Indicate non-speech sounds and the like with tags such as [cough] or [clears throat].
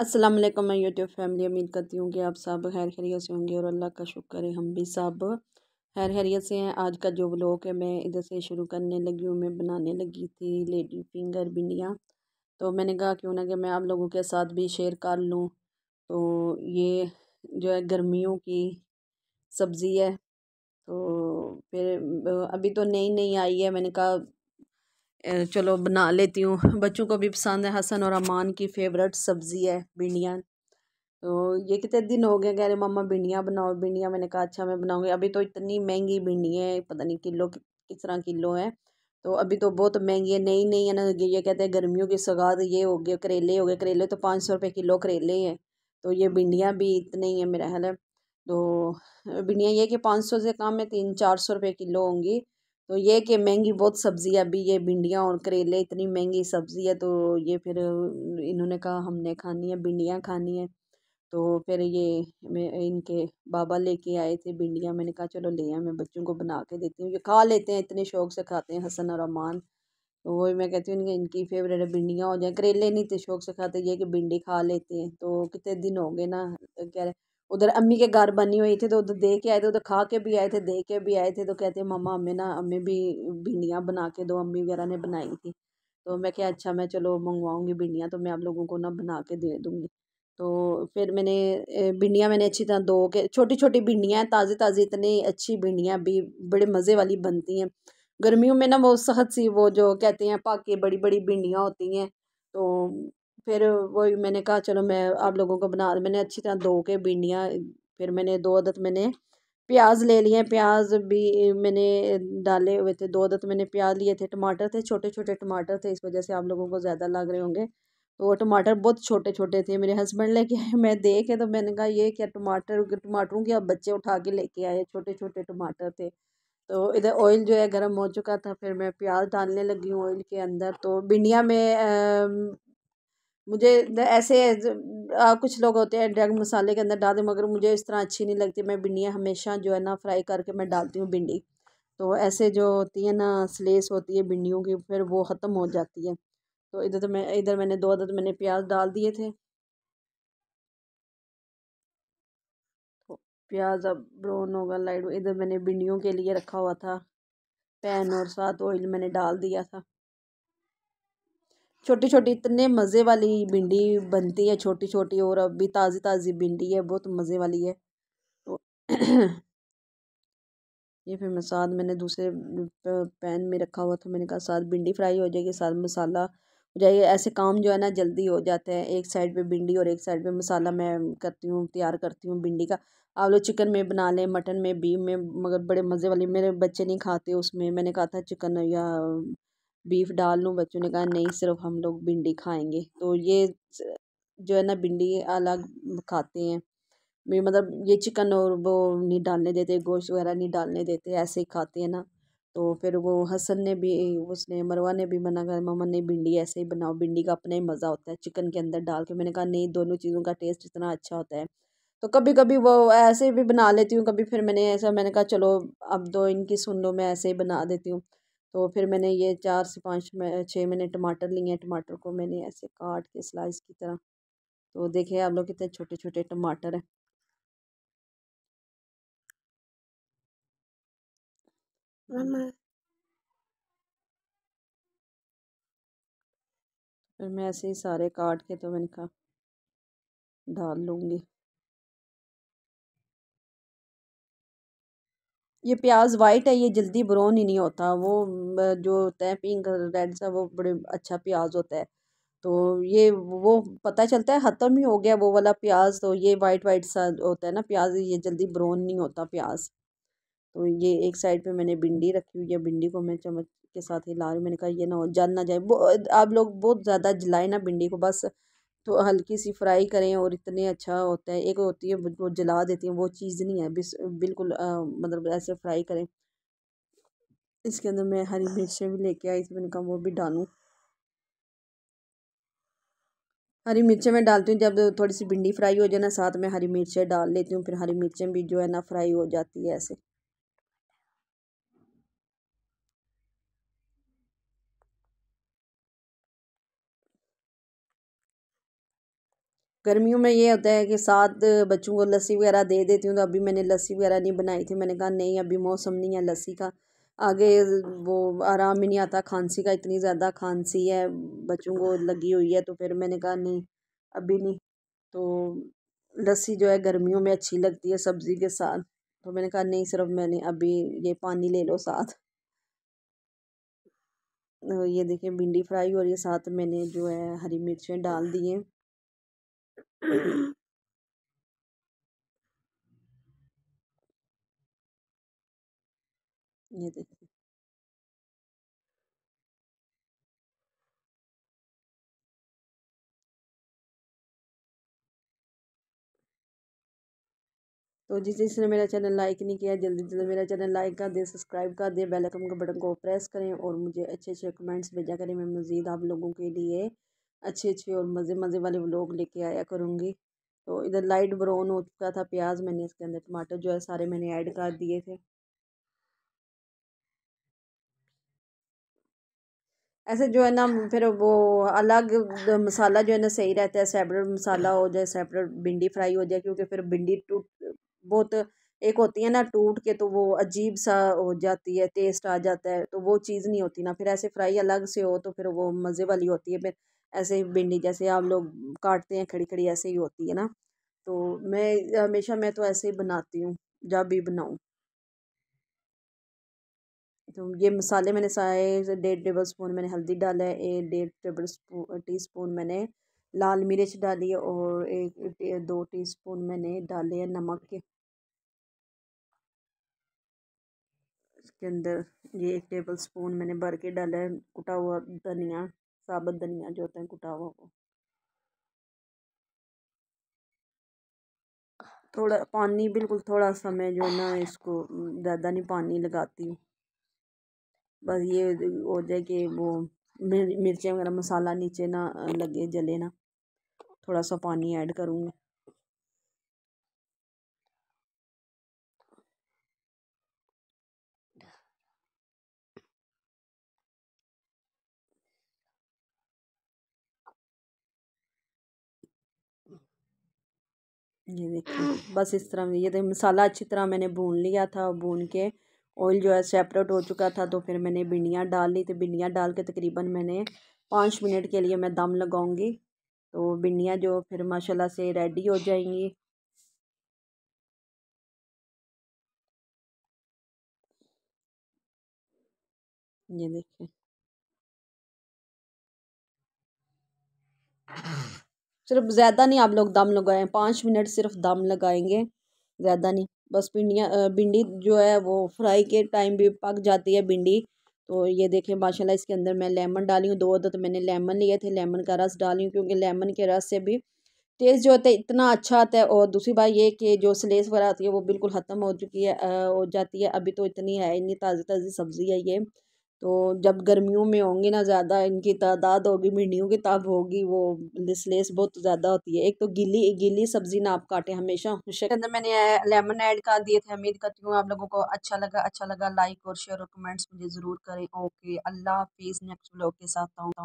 अस्सलाम वालेकुम मैं यूट्यूब फैमिली उम्मीद करती हूँ कि आप सब खैर खैरियत से होंगे और अल्लाह का शुक्र है हम भी सब खैर खैरियत से हैं आज का जो ब्लॉग है मैं इधर से शुरू करने लगी हूँ मैं बनाने लगी थी लेडी फिंगर भिंडियाँ तो मैंने कहा क्यों ना कि मैं आप लोगों के साथ भी शेयर कर लूँ तो ये जो है गर्मियों की सब्ज़ी है तो फिर अभी तो नई नई आई है मैंने कहा चलो बना लेती हूँ बच्चों को भी पसंद है हसन और अमान की फेवरेट सब्ज़ी है भिंडियाँ तो ये कितने दिन हो गए कह रहे मम्मा भिंडियाँ बनाओ भिंडियाँ मैंने कहा अच्छा मैं बनाऊँगी अभी तो इतनी महंगी भिंडियाँ पता नहीं किलो किस तरह किलो है तो अभी तो बहुत महंगी है नई नई है ना ये कहते हैं गर्मियों की सगात ये हो गए करेले हो गए करेले तो पाँच सौ रुपये किलो करेले हैं तो ये भिंडियाँ भी इतने ही हैं मेरा ख्याल है तो भिंडियाँ ये कि पाँच सौ से कम है तीन चार सौ रुपये किलो होंगी तो ये कि महंगी बहुत सब्ज़ी है अभी ये भिंडियाँ और करेले इतनी महंगी सब्ज़ी है तो ये फिर इन्होंने कहा हमने खानी है भिंडियाँ खानी है तो फिर ये मैं इनके बाबा लेके आए थे भिंडियाँ मैंने कहा चलो ले आए मैं बच्चों को बना के देती हूँ ये खा लेते हैं इतने शौक से खाते हैं हसन और अमान तो वही मैं कहती हूँ इनकी फेवरेट है भिंडियाँ हो जाए करेले नहीं तो शौक से खाते ये कि भिंडी खा लेते हैं तो कितने दिन हो गए ना कह रहे उधर अम्मी के घर बनी हुई थी तो उधर दे के आए थे उधर खा के भी आए थे दे के भी आए थे तो कहते मम्मा अम्मी ना अम्मी भी भिंडियाँ बना के दो अम्मी वगैरह ने बनाई थी तो मैं क्या अच्छा मैं चलो मंगवाऊँगी भिंडियाँ तो मैं आप लोगों को ना बना के दे दूँगी तो फिर मैंने भिंडियाँ मैंने अच्छी तरह दो के छोटी छोटी भिंडियाँ हैं ताज़ी ताज़ी इतनी अच्छी भिंडियाँ भी बड़े मज़े वाली बनती हैं गर्मियों में ना वो सख्त सी वो जो कहते हैं पाके बड़ी बड़ी भिंडियाँ होती हैं तो फिर वही मैंने कहा चलो मैं आप लोगों को बना मैंने अच्छी तरह धो के भिंडियाँ फिर मैंने दो अदत मैंने प्याज ले लिए प्याज भी मैंने डाले हुए थे दो अदत मैंने प्याज लिए थे टमाटर थे छोटे छोटे टमाटर थे इस वजह से आप लोगों को ज़्यादा लग रहे होंगे तो वो टमाटर बहुत छोटे छोटे थे मेरे हस्बैंड लेके आए मैं देखे तो मैंने कहा ये क्या टमाटर टमाटरों के अब बच्चे उठा के लेके आए छोटे छोटे टमाटर थे तो इधर ऑयल जो है गर्म हो चुका था फिर मैं प्याज डालने लगी हूँ ऑयल के अंदर तो भिंडिया में मुझे ऐसे कुछ लोग होते हैं ड्रग मसाले के अंदर डाल दें मगर मुझे इस तरह अच्छी नहीं लगती मैं भिंडियाँ हमेशा जो है ना फ्राई करके मैं डालती हूँ भिंडी तो ऐसे जो होती है ना स्लेस होती है भिंडियों की फिर वो ख़त्म हो जाती है तो इधर तो मैं इधर मैंने दो अदद तो मैंने प्याज डाल दिए थे तो प्याज अब ब्राउन होगा लाइट इधर मैंने भिंडियों के लिए रखा हुआ था पैन और साथ ऑयल मैंने डाल दिया था छोटी छोटी इतने मज़े वाली भिंडी बनती है छोटी छोटी और अभी ताज़ी ताज़ी भिंडी है बहुत मज़े वाली है तो [clears throat] ये फिर मसाद मैंने दूसरे पैन में रखा हुआ था मैंने कहा साथ भिंडी फ्राई हो जाएगी साथ मसाला हो जाएगा ऐसे काम जो है ना जल्दी हो जाते हैं एक साइड पे भिंडी और एक साइड पे मसाला मैं करती हूँ तैयार करती हूँ भिंडी का आप लोग चिकन में बना लें मटन में बीफ में मगर बड़े मज़े वाली मेरे बच्चे नहीं खाते उसमें मैंने कहा था चिकन या बीफ डाल लूँ बच्चों ने कहा नहीं सिर्फ हम लोग भिंडी खाएंगे तो ये जो है ना भिंडी अलग खाते हैं मेरे मतलब ये चिकन और वो नहीं डालने देते गोश्त वगैरह नहीं डालने देते ऐसे ही खाते हैं ना तो फिर वो हसन ने भी उसने मरवा ने भी मना कर ममा ने भिंडी ऐसे ही बनाओ भिंडी का अपना ही मज़ा होता है चिकन के अंदर डाल के मैंने कहा नहीं दोनों चीज़ों का टेस्ट इतना अच्छा होता है तो कभी कभी वो ऐसे भी बना लेती हूँ कभी फिर मैंने ऐसा मैंने कहा चलो अब दो तो इनकी सुन लो मैं ऐसे ही बना देती हूँ तो फिर मैंने ये चार से पाँच छः मैंने टमाटर लिए हैं टमाटर को मैंने ऐसे काट के स्लाइस की तरह तो देखे आप लोग कितने छोटे छोटे टमाटर हैं फिर मैं ऐसे ही सारे काट के तो मैंने कहा डाल लूँगी ये प्याज वाइट है ये जल्दी ब्राउन ही नहीं होता वो जो होता है पिंक रेड सा वो बड़े अच्छा प्याज होता है तो ये वो पता चलता है ख़त्म ही हो गया वो वाला प्याज तो ये वाइट वाइट सा होता है ना प्याज ये जल्दी ब्राउन नहीं होता प्याज तो ये एक साइड पे मैंने भिंडी रखी हुई है भिंडी को मैं चम्मच के साथ ही ला रही मैंने कहा ये ना हो जल ना जाए आप लोग बहुत ज़्यादा जलाए ना भिंडी को बस तो हल्की सी फ्राई करें और इतने अच्छा होता है एक होती है वो जला देती हैं वो चीज़ नहीं है बिल्कुल मतलब ऐसे फ्राई करें इसके अंदर मैं हरी मिर्चें भी लेके आई थी मैंने कहा वो भी डालूँ हरी मिर्चें मैं डालती हूँ जब थोड़ी सी भिंडी फ्राई हो जाए ना साथ में हरी मिर्चें डाल लेती हूँ फिर हरी मिर्चें भी जो है ना फ्राई हो जाती है ऐसे गर्मियों में ये होता है कि साथ बच्चों को लस्सी वगैरह दे देती हूँ तो अभी मैंने लस्सी वगैरह नहीं बनाई थी मैंने कहा नहीं अभी मौसम नहीं है लस्सी का आगे वो आराम ही नहीं आता खांसी का इतनी ज़्यादा खांसी है बच्चों को लगी हुई है तो फिर मैंने कहा नहीं अभी नहीं तो लस्सी जो है गर्मियों में अच्छी लगती है सब्ज़ी के साथ तो मैंने कहा नहीं सिर्फ मैंने अभी ये पानी ले लो साथ तो ये देखिए भिंडी फ्राई और ये साथ मैंने जो है हरी मिर्चें डाल दी हैं ये mm-hmm. देखिए। [laughs] तो जिस जिसने मेरा चैनल लाइक नहीं किया जल्दी जल्दी मेरा चैनल लाइक कर दे सब्सक्राइब कर दे बेल आइकन के बटन को प्रेस करें और मुझे अच्छे अच्छे कमेंट्स भेजा करें मैं मज़ीद आप लोगों के लिए अच्छे अच्छे और मज़े मज़े वाले व्लॉग लेके आया करूँगी तो इधर लाइट ब्राउन हो चुका था प्याज मैंने इसके अंदर टमाटर जो है सारे मैंने ऐड कर दिए थे ऐसे जो है ना फिर वो अलग मसाला जो है ना सही रहता है सेपरेट मसाला हो जाए सेपरेट भिंडी फ्राई हो जाए क्योंकि फिर भिंडी टूट बहुत एक होती है ना टूट के तो वो अजीब सा हो जाती है टेस्ट आ जाता है तो वो चीज़ नहीं होती ना फिर ऐसे फ्राई अलग से हो तो फिर वो मज़े वाली होती है फिर ऐसे ही भिंडी जैसे आप लोग काटते हैं खड़ी खड़ी ऐसे ही होती है ना तो मैं हमेशा मैं तो ऐसे ही बनाती हूँ जब भी बनाऊँ तो ये मसाले मैंने सारे डेढ़ टेबल स्पून मैंने हल्दी डाला है एक डेढ़ टेबल स्पून टी स्पून मैंने लाल मिर्च डाली है और एक दो टी स्पून मैंने डाले हैं नमक के के अंदर ये एक टेबल स्पून मैंने भर के डाला है कुटा हुआ धनिया साबुत धनिया जो होता है कुटा हुआ वो थोड़ा पानी बिल्कुल थोड़ा सा मैं जो ना इसको ज़्यादा नहीं पानी लगाती हूँ बस ये हो जाए कि वो मिर्चें वगैरह मसाला नीचे ना लगे जले ना थोड़ा सा पानी ऐड करूँगी ये देखिए [clears throat] बस इस तरह ये देखिए मसाला अच्छी तरह मैंने भून लिया था भून के ऑयल जो है सेपरेट हो चुका था तो फिर मैंने भिंडियाँ डाल ली तो भिंडियाँ डाल के तकरीबन मैंने पाँच मिनट के लिए मैं दम लगाऊंगी तो भिंडियाँ जो फिर माशाल्लाह से रेडी हो जाएंगी ये देखिए [clears throat] सिर्फ ज़्यादा नहीं आप लोग दम लगाएं पाँच मिनट सिर्फ दम लगाएंगे ज़्यादा नहीं बस भिंडियाँ भिंडी जो है वो फ्राई के टाइम भी पक जाती है भिंडी तो ये देखें माशाल्लाह इसके अंदर मैं लेमन डाली हूँ दो अदद तो मैंने लेमन लिए थे लेमन का रस डाली हूँ क्योंकि लेमन के रस से भी टेस्ट जो होता है इतना अच्छा आता है और दूसरी बात ये कि जो स्लेस वगैरह आती है वो बिल्कुल ख़त्म हो चुकी है हो जाती है अभी तो इतनी है इतनी ताज़ी ताज़ी सब्ज़ी है ये तो जब गर्मियों में होंगे ना ज़्यादा इनकी तादाद होगी भिंडियों की तब होगी वो लिसलेस बहुत ज़्यादा होती है एक तो गीली गीली सब्ज़ी ना आप काटें हमेशा अंदर मैंने लेमन ऐड कर दिए थे उम्मीद करती हूँ आप लोगों को अच्छा लगा अच्छा लगा लाइक और शेयर और कमेंट्स मुझे ज़रूर करें ओके अल्लाह हाफिज़ नेक्स्ट ब्लॉग के साथ आऊँगा